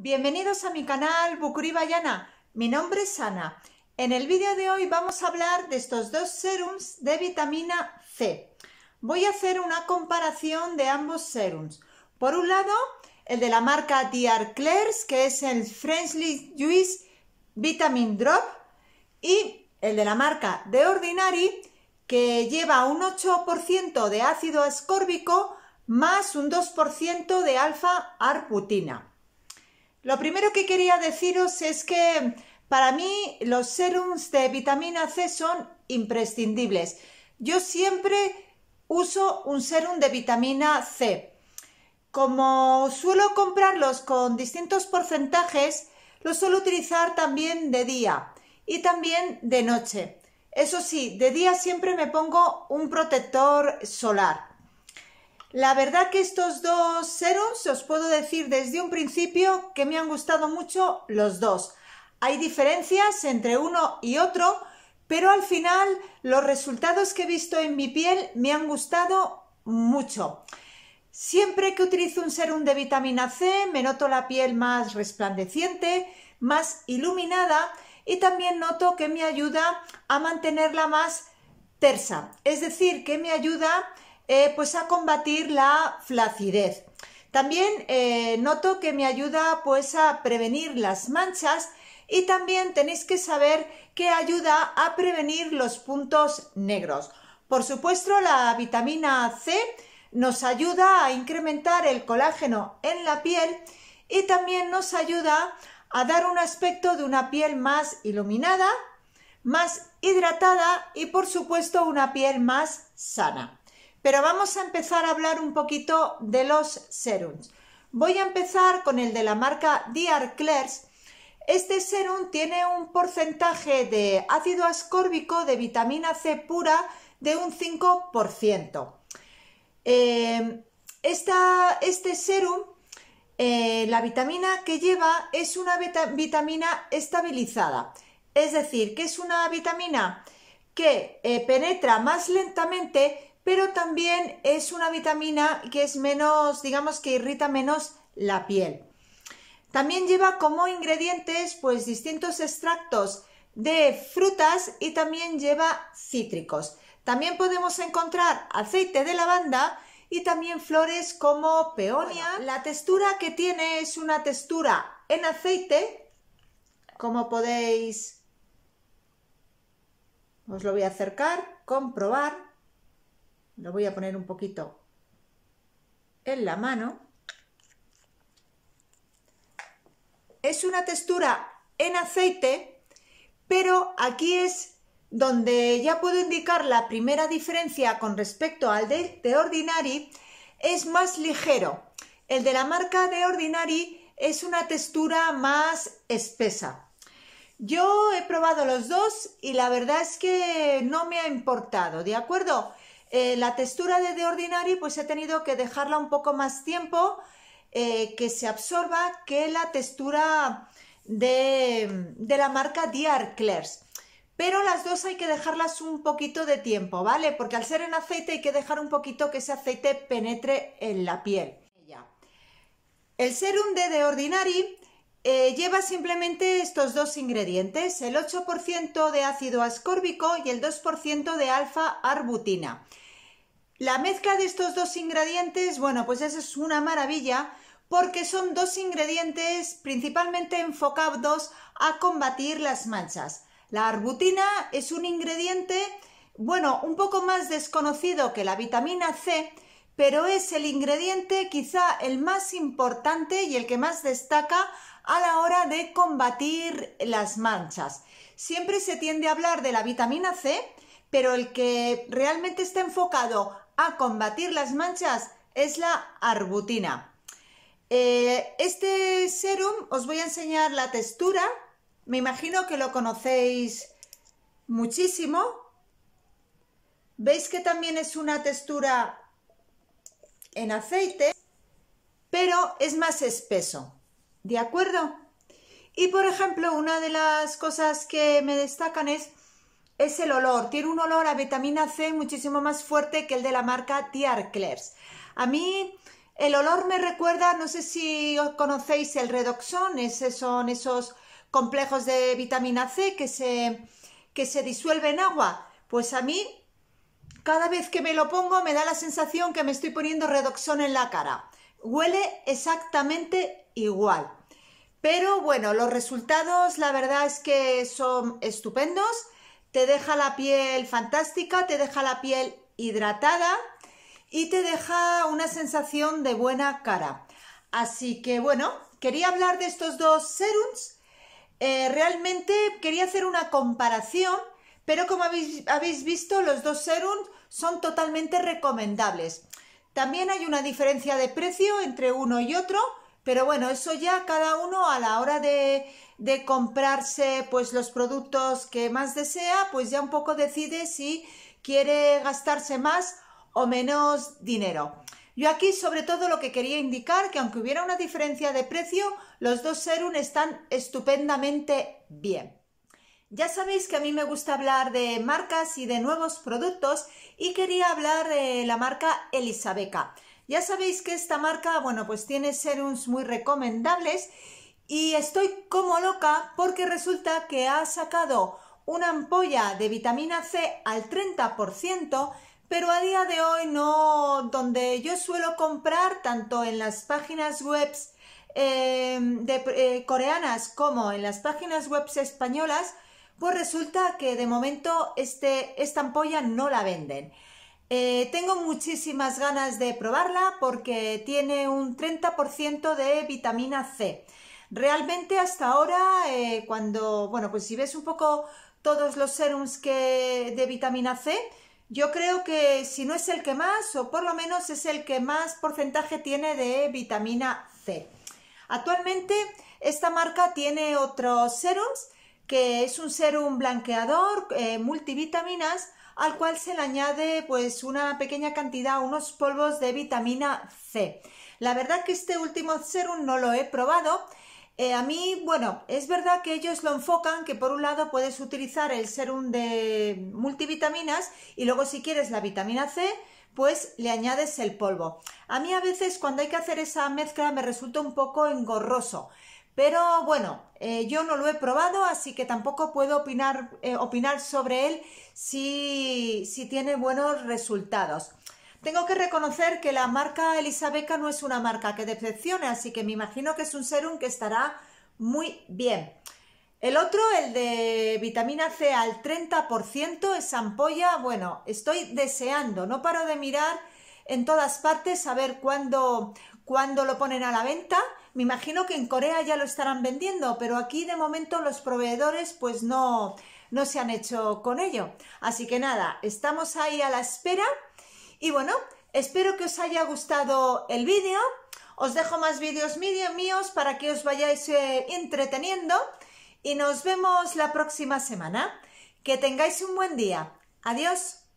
Bienvenidos a mi canal Bukuri Bayana. Mi nombre es Ana. En el vídeo de hoy vamos a hablar de estos dos serums de vitamina C. Voy a hacer una comparación de ambos serums. Por un lado, el de la marca Diar que es el Friendly Juice Vitamin Drop, y el de la marca The Ordinary, que lleva un 8% de ácido ascórbico más un 2% de alfa-arbutina. Lo primero que quería deciros es que para mí los serums de vitamina C son imprescindibles. Yo siempre uso un serum de vitamina C. Como suelo comprarlos con distintos porcentajes, los suelo utilizar también de día y también de noche. Eso sí, de día siempre me pongo un protector solar. La verdad que estos dos serums, os puedo decir desde un principio que me han gustado mucho los dos. Hay diferencias entre uno y otro, pero al final los resultados que he visto en mi piel me han gustado mucho. Siempre que utilizo un serum de vitamina C me noto la piel más resplandeciente, más iluminada y también noto que me ayuda a mantenerla más tersa, es decir, que me ayuda eh, pues a combatir la flacidez. También eh, noto que me ayuda pues a prevenir las manchas y también tenéis que saber que ayuda a prevenir los puntos negros. Por supuesto, la vitamina C nos ayuda a incrementar el colágeno en la piel y también nos ayuda a dar un aspecto de una piel más iluminada, más hidratada y por supuesto una piel más sana. Pero vamos a empezar a hablar un poquito de los serums. Voy a empezar con el de la marca Diar Clairs. Este serum tiene un porcentaje de ácido ascórbico de vitamina C pura de un 5%. Eh, este serum, eh, la vitamina que lleva es una vitamina estabilizada, es decir, que es una vitamina que eh, penetra más lentamente pero también es una vitamina que es menos, digamos que irrita menos la piel. También lleva como ingredientes pues distintos extractos de frutas y también lleva cítricos. También podemos encontrar aceite de lavanda y también flores como peonia. la textura que tiene es una textura en aceite, como podéis, os lo voy a acercar, comprobar lo voy a poner un poquito en la mano. Es una textura en aceite, pero aquí es donde ya puedo indicar la primera diferencia con respecto al de, Ordinary, es más ligero. El de la marca de Ordinary es una textura más espesa. Yo he probado los dos y la verdad es que no me ha importado, ¿de acuerdo? Eh, la textura de The Ordinary pues he tenido que dejarla un poco más tiempo eh, que se absorba que la textura de, la marca Diar Pero las dos hay que dejarlas un poquito de tiempo, ¿vale? Porque al ser en aceite hay que dejar un poquito que ese aceite penetre en la piel. El serum de The Ordinary eh, lleva simplemente estos dos ingredientes, el 8% de ácido ascórbico y el 2% de alfa-arbutina. La mezcla de estos dos ingredientes, bueno, pues eso es una maravilla porque son dos ingredientes principalmente enfocados a combatir las manchas. La arbutina es un ingrediente, bueno, un poco más desconocido que la vitamina C, pero es el ingrediente quizá el más importante y el que más destaca a la hora de combatir las manchas. Siempre se tiende a hablar de la vitamina C, pero el que realmente está enfocado a combatir las manchas es la arbutina. Eh, este serum os voy a enseñar la textura. Me imagino que lo conocéis muchísimo. Veis que también es una textura en aceite, pero es más espeso. ¿De acuerdo? Y por ejemplo, una de las cosas que me destacan es, es el olor. Tiene un olor a vitamina C muchísimo más fuerte que el de la marca Tiar A mí el olor me recuerda, no sé si conocéis el redoxón, ese son esos complejos de vitamina C que se, que se disuelve en agua. Pues a mí cada vez que me lo pongo me da la sensación que me estoy poniendo redoxón en la cara. Huele exactamente igual. Pero bueno, los resultados la verdad es que son estupendos. Te deja la piel fantástica, te deja la piel hidratada y te deja una sensación de buena cara. Así que bueno, quería hablar de estos dos serums. Eh, realmente quería hacer una comparación pero como habéis, visto, los dos serums son totalmente recomendables. También hay una diferencia de precio entre uno y otro, pero bueno, eso ya cada uno a la hora de, de comprarse pues los productos que más desea, pues ya un poco decide si quiere gastarse más o menos dinero. Yo aquí sobre todo lo que quería indicar que aunque hubiera una diferencia de precio, los dos serums están estupendamente bien. Ya sabéis que a mí me gusta hablar de marcas y de nuevos productos y quería hablar de la marca Elisabeca. Ya sabéis que esta marca, bueno, pues tiene serums muy recomendables y estoy como loca porque resulta que ha sacado una ampolla de vitamina C al 30%, pero a día de hoy no, donde yo suelo comprar tanto en las páginas web eh, eh, coreanas como en las páginas web españolas, pues resulta que de momento este, esta ampolla no la venden. Eh, tengo muchísimas ganas de probarla porque tiene un 30% de vitamina C. Realmente hasta ahora, eh, cuando, bueno, pues si ves un poco todos los serums que, de vitamina C, yo creo que si no es el que más, o por lo menos es el que más porcentaje tiene de vitamina C. Actualmente esta marca tiene otros serums que es un serum blanqueador, eh, multivitaminas, al cual se le añade pues una pequeña cantidad, unos polvos de vitamina C. La verdad que este último serum no lo he probado. Eh, a mí, bueno, es verdad que ellos lo enfocan que por un lado puedes utilizar el serum de multivitaminas y luego si quieres la vitamina C, pues le añades el polvo. A mí a veces cuando hay que hacer esa mezcla me resulta un poco engorroso. Pero bueno, eh, yo no lo he probado, así que tampoco puedo opinar, eh, opinar sobre él si, si tiene buenos resultados. Tengo que reconocer que la marca Elisabeca no es una marca que decepcione, así que me imagino que es un serum que estará muy bien. El otro, el de vitamina C al 30%, es ampolla. Bueno, estoy deseando, no paro de mirar en todas partes a ver cuándo, cuándo lo ponen a la venta me imagino que en Corea ya lo estarán vendiendo, pero aquí de momento los proveedores pues no, no se han hecho con ello. Así que nada, estamos ahí a la espera y bueno, espero que os haya gustado el vídeo. Os dejo más vídeos míos para que os vayáis eh, entreteniendo y nos vemos la próxima semana. Que tengáis un buen día. Adiós.